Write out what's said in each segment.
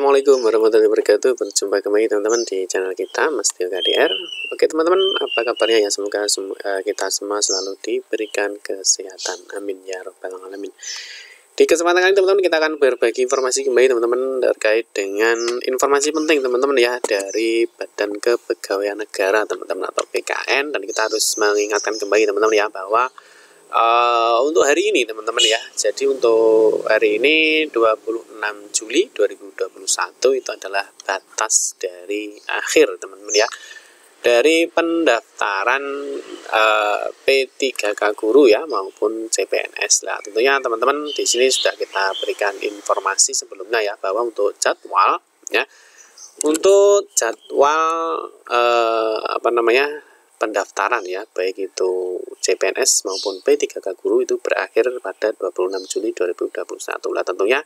Assalamualaikum warahmatullahi wabarakatuh Berjumpa kembali teman-teman di channel kita Mas Tio KDR Oke teman-teman apa kabarnya ya Semoga sem eh, kita semua selalu diberikan kesehatan Amin ya robbal alamin Di kesempatan kali teman-teman kita akan berbagi informasi kembali teman-teman Terkait dengan informasi penting teman-teman ya Dari Badan Kepegawaian Negara teman-teman atau BKN Dan kita harus mengingatkan kembali teman-teman ya Bahwa Uh, untuk hari ini teman-teman ya. Jadi untuk hari ini 26 Juli 2021 itu adalah batas dari akhir teman-teman ya. Dari pendaftaran uh, eh, P3K guru ya maupun CPNS lah. Tentunya teman-teman di sini sudah kita berikan informasi sebelumnya ya bahwa untuk jadwal ya untuk jadwal uh, apa namanya pendaftaran ya, baik itu CPNS maupun P3K Guru itu berakhir pada 26 Juli 2021. Lah tentunya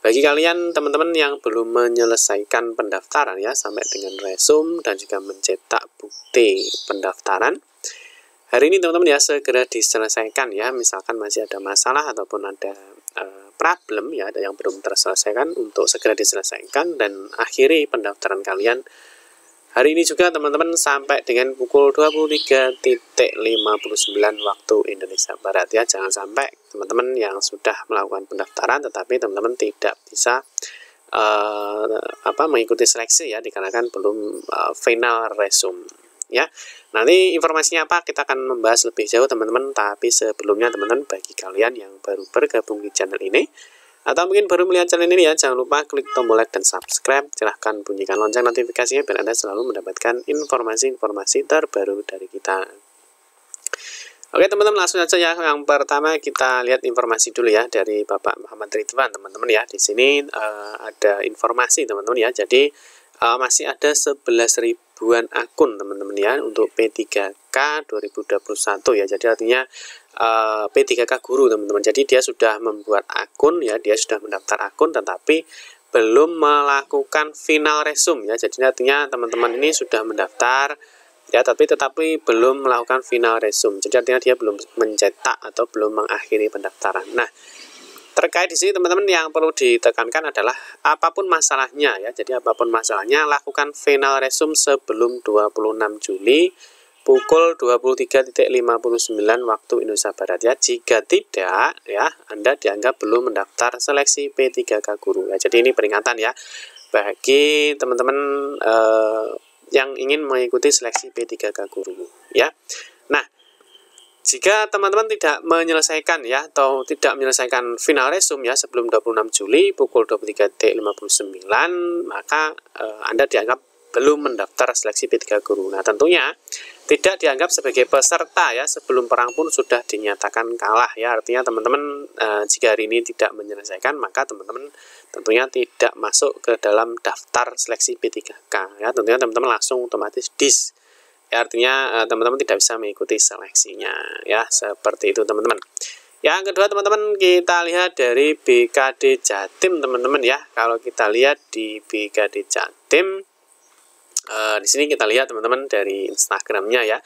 bagi kalian teman-teman yang belum menyelesaikan pendaftaran ya sampai dengan resume dan juga mencetak bukti pendaftaran hari ini teman-teman ya segera diselesaikan ya misalkan masih ada masalah ataupun ada e, problem ya ada yang belum terselesaikan untuk segera diselesaikan dan akhiri pendaftaran kalian Hari ini juga teman-teman sampai dengan pukul 23.59 waktu Indonesia Barat ya. Jangan sampai teman-teman yang sudah melakukan pendaftaran tetapi teman-teman tidak bisa uh, apa mengikuti seleksi ya dikarenakan belum uh, final resume ya. Nanti informasinya apa kita akan membahas lebih jauh teman-teman tapi sebelumnya teman-teman bagi kalian yang baru bergabung di channel ini atau mungkin baru melihat channel ini ya, jangan lupa klik tombol like dan subscribe. Silahkan bunyikan lonceng notifikasinya biar Anda selalu mendapatkan informasi-informasi terbaru dari kita. Oke teman-teman langsung aja ya yang pertama kita lihat informasi dulu ya dari Bapak Muhammad Ridwan teman-teman ya di sini uh, ada informasi teman-teman ya jadi uh, masih ada 11 ribuan akun teman-teman ya untuk P3K 2021 ya jadi artinya uh, eh, P3K Guru teman-teman jadi dia sudah membuat akun ya dia sudah mendaftar akun tetapi belum melakukan final resume ya jadi artinya teman-teman ini sudah mendaftar ya tapi tetapi belum melakukan final resume jadi artinya dia belum mencetak atau belum mengakhiri pendaftaran nah terkait di sini teman-teman yang perlu ditekankan adalah apapun masalahnya ya jadi apapun masalahnya lakukan final resume sebelum 26 Juli pukul 23.59 waktu Indonesia Barat ya. Jika tidak ya, Anda dianggap belum mendaftar seleksi P3K guru. Ya, jadi ini peringatan ya bagi teman-teman eh, yang ingin mengikuti seleksi P3K guru ya. Nah, jika teman-teman tidak menyelesaikan ya atau tidak menyelesaikan final resume ya sebelum 26 Juli pukul 23.59 maka eh, Anda dianggap belum mendaftar seleksi P3 guru. Nah, tentunya tidak dianggap sebagai peserta ya sebelum perang pun sudah dinyatakan kalah ya artinya teman-teman e, jika hari ini tidak menyelesaikan maka teman-teman tentunya tidak masuk ke dalam daftar seleksi P3K ya tentunya teman-teman langsung otomatis dis ya artinya eh, teman-teman tidak bisa mengikuti seleksinya ya seperti itu teman-teman yang kedua teman-teman kita lihat dari BKD Jatim teman-teman ya kalau kita lihat di BKD Jatim Uh, di sini kita lihat teman-teman dari Instagramnya ya.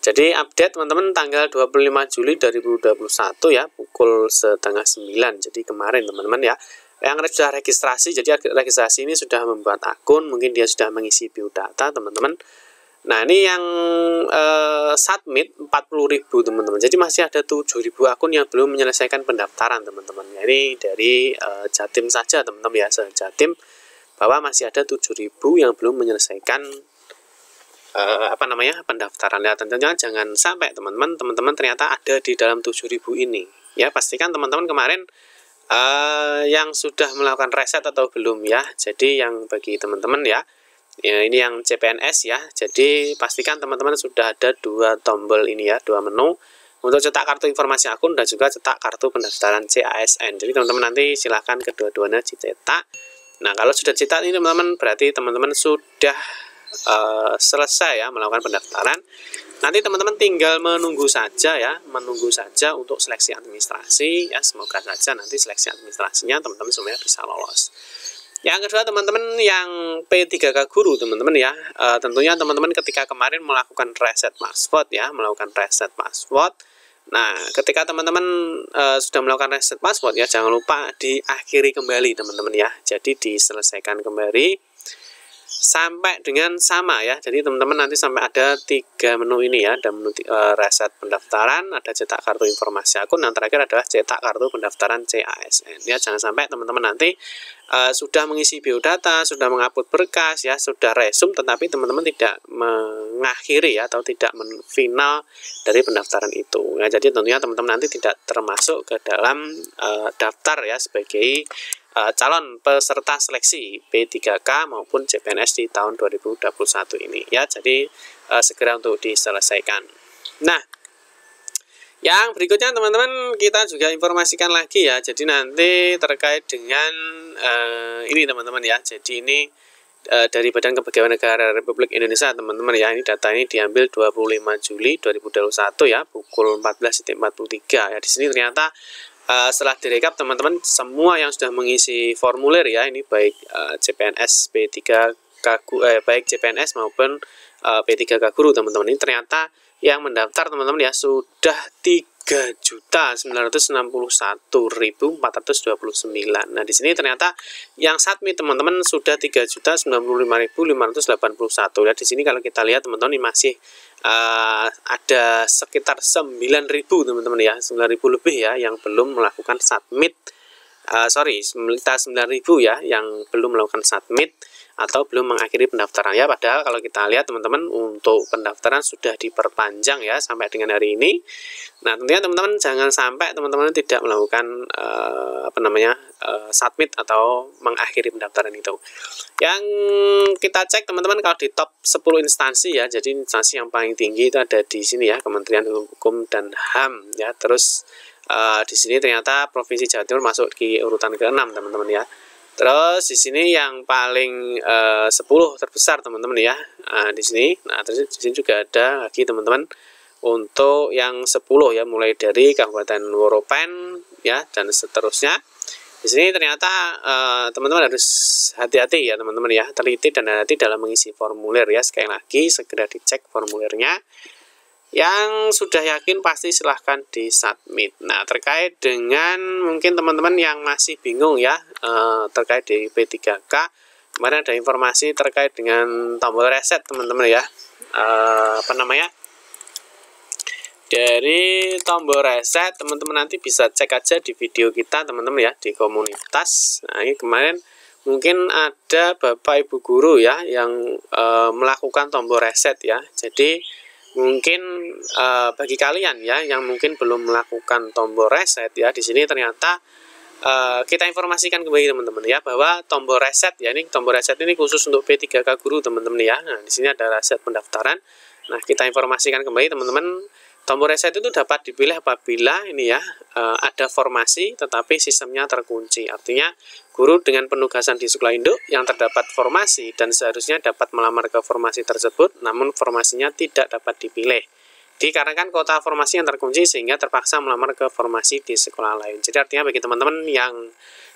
Jadi update teman-teman tanggal 25 Juli 2021 ya pukul setengah 9. Jadi kemarin teman-teman ya yang sudah registrasi. Jadi registrasi ini sudah membuat akun, mungkin dia sudah mengisi biodata teman-teman. Nah, ini yang uh, submit 40.000 teman-teman. Jadi masih ada 7.000 akun yang belum menyelesaikan pendaftaran teman-teman. ini dari uh, Jatim saja teman-teman ya, Jatim bahwa masih ada 7.000 yang belum menyelesaikan uh, apa namanya pendaftaran ya tentunya jangan sampai teman-teman teman-teman ternyata ada di dalam 7.000 ini ya pastikan teman-teman kemarin uh, yang sudah melakukan reset atau belum ya jadi yang bagi teman-teman ya ya ini yang CPNS ya jadi pastikan teman-teman sudah ada dua tombol ini ya dua menu untuk cetak kartu informasi akun dan juga cetak kartu pendaftaran CASN jadi teman-teman nanti silahkan kedua-duanya dicetak Nah, kalau sudah cetak ini teman-teman berarti teman-teman sudah uh, selesai ya melakukan pendaftaran. Nanti teman-teman tinggal menunggu saja ya, menunggu saja untuk seleksi administrasi ya. Semoga saja nanti seleksi administrasinya teman-teman semuanya bisa lolos. Yang kedua teman-teman yang P3K guru teman-teman ya, e, tentunya teman-teman ketika kemarin melakukan reset password ya, melakukan reset password Nah, ketika teman-teman e, sudah melakukan reset password ya, jangan lupa diakhiri kembali teman-teman ya. Jadi diselesaikan kembali sampai dengan sama ya. Jadi teman-teman nanti sampai ada tiga menu ini ya. Ada menu uh, reset pendaftaran, ada cetak kartu informasi akun, yang terakhir adalah cetak kartu pendaftaran CASN. Ya, jangan sampai teman-teman nanti uh, sudah mengisi biodata, sudah mengupload berkas ya, sudah resume tetapi teman-teman tidak mengakhiri ya atau tidak final dari pendaftaran itu. Ya, jadi tentunya teman-teman nanti tidak termasuk ke dalam uh, daftar ya sebagai Eh, calon peserta seleksi P3K maupun CPNS di tahun 2021 ini ya. Jadi uh, segera untuk diselesaikan. Nah, yang berikutnya teman-teman kita juga informasikan lagi ya. Jadi nanti terkait dengan uh, ini teman-teman ya. Jadi ini dari Badan Kepegawaian Negara Republik Indonesia teman-teman ya. Ini data ini diambil 25 Juli 2021 ya pukul 14.43 ya. Di sini ternyata Eh, setelah direkap teman-teman semua yang sudah mengisi formulir ya ini baik uh, eh, CPNS P3 Kaku, eh, baik CPNS maupun uh, eh, P3K Guru teman-teman ini ternyata yang mendaftar teman-teman ya sudah 3.961.429. Nah, di sini ternyata yang submit teman-teman sudah satu Ya, di sini kalau kita lihat teman-teman ini masih uh, ada sekitar 9.000 teman-teman ya 9.000 lebih ya yang belum melakukan submit uh, sorry sekitar eh, 9.000 ya yang belum melakukan submit atau belum mengakhiri pendaftaran ya padahal kalau kita lihat teman-teman untuk pendaftaran sudah diperpanjang ya sampai dengan hari ini nah tentunya teman-teman jangan sampai teman-teman tidak melakukan uh, apa namanya uh, submit atau mengakhiri pendaftaran itu yang kita cek teman-teman kalau di top 10 instansi ya jadi instansi yang paling tinggi itu ada di sini ya Kementerian Hukum dan HAM ya terus Uh, di sini ternyata provinsi Jawa Timur masuk di urutan ke-6 teman-teman ya. Terus di sini yang paling eh, uh, 10 terbesar teman-teman ya. Nah, di sini. Nah, terus di sini juga ada lagi teman-teman untuk yang 10 ya mulai dari Kabupaten Woropen ya dan seterusnya. Di sini ternyata eh, teman-teman harus hati-hati ya teman-teman ya, teliti dan hati dalam mengisi formulir ya. Sekali lagi segera dicek formulirnya yang sudah yakin pasti silahkan di submit. Nah, terkait dengan mungkin teman-teman yang masih bingung ya eh, terkait di P3K, kemarin ada informasi terkait dengan tombol reset teman-teman ya. Eh, apa namanya? Dari tombol reset teman-teman nanti bisa cek aja di video kita teman-teman ya di komunitas. Nah, ini kemarin mungkin ada bapak ibu guru ya yang eh, melakukan tombol reset ya. Jadi mungkin uh, bagi kalian ya yang mungkin belum melakukan tombol reset ya di sini ternyata uh, kita informasikan kembali teman-teman ya bahwa tombol reset ya ini tombol reset ini khusus untuk P3K guru teman-teman ya. Nah, di sini ada reset pendaftaran. Nah, kita informasikan kembali teman-teman Tombol reset itu dapat dipilih apabila ini ya eh, ada formasi tetapi sistemnya terkunci. Artinya Guru dengan penugasan di sekolah induk yang terdapat formasi dan seharusnya dapat melamar ke formasi tersebut, namun formasinya tidak dapat dipilih. Dikarenakan kota formasi yang terkunci sehingga terpaksa melamar ke formasi di sekolah lain. Jadi artinya bagi teman-teman yang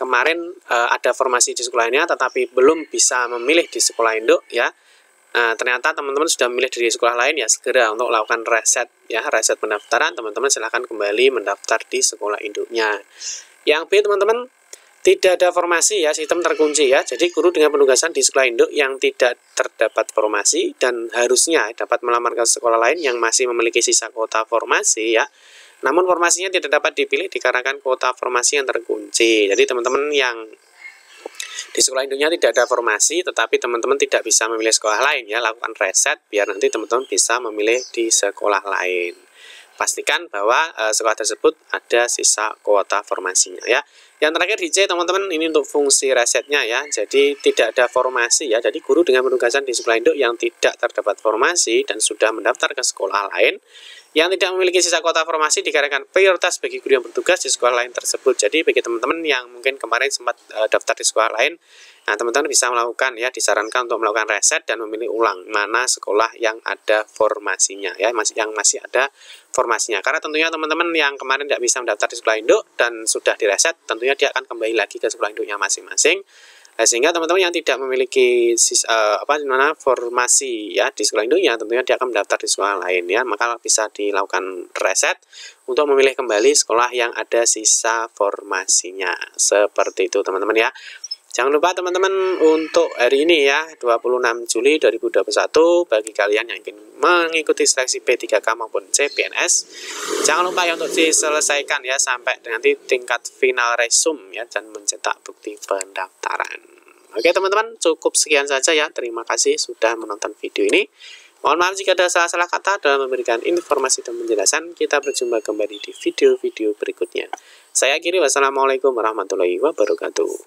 kemarin e, ada formasi di sekolah sekolahnya tetapi belum bisa memilih di sekolah induk ya, e, ternyata teman-teman sudah memilih di sekolah lain ya segera untuk lakukan reset ya reset pendaftaran teman-teman silahkan kembali mendaftar di sekolah induknya. Yang B teman-teman tidak ada formasi ya, sistem terkunci ya. Jadi guru dengan penugasan di sekolah induk yang tidak terdapat formasi dan harusnya dapat melamar ke sekolah lain yang masih memiliki sisa kuota formasi ya. Namun formasinya tidak dapat dipilih dikarenakan kuota formasi yang terkunci. Jadi teman-teman yang di sekolah induknya tidak ada formasi, tetapi teman-teman tidak bisa memilih sekolah lain ya, lakukan reset biar nanti teman-teman bisa memilih di sekolah lain pastikan bahwa e, sekolah tersebut ada sisa kuota formasinya ya. Yang terakhir di C teman-teman ini untuk fungsi resetnya ya. Jadi tidak ada formasi ya. Jadi guru dengan penugasan di sekolah induk yang tidak terdapat formasi dan sudah mendaftar ke sekolah lain yang tidak memiliki sisa kuota formasi dikarenakan prioritas bagi guru yang bertugas di sekolah lain tersebut. Jadi bagi teman-teman yang mungkin kemarin sempat e, daftar di sekolah lain, nah teman-teman bisa melakukan ya disarankan untuk melakukan reset dan memilih ulang mana sekolah yang ada formasinya ya masih yang masih ada formasinya. Karena tentunya teman-teman yang kemarin tidak bisa mendaftar di sekolah induk dan sudah direset, tentunya dia akan kembali lagi ke sekolah induknya masing-masing. Nah, sehingga teman-teman yang tidak memiliki uh, apa namanya formasi ya di sekolah induknya tentunya dia akan mendaftar di sekolah lain ya maka bisa dilakukan reset untuk memilih kembali sekolah yang ada sisa formasinya seperti itu teman-teman ya Jangan lupa teman-teman untuk hari ini ya, 26 Juli 2021 bagi kalian yang ingin mengikuti seleksi P3K maupun CPNS, jangan lupa ya untuk diselesaikan ya sampai nanti tingkat final resume ya dan mencetak bukti pendaftaran. Oke teman-teman, cukup sekian saja ya. Terima kasih sudah menonton video ini. Mohon maaf jika ada salah-salah kata dalam memberikan informasi dan penjelasan. Kita berjumpa kembali di video-video berikutnya. Saya akhiri, wassalamualaikum warahmatullahi wabarakatuh.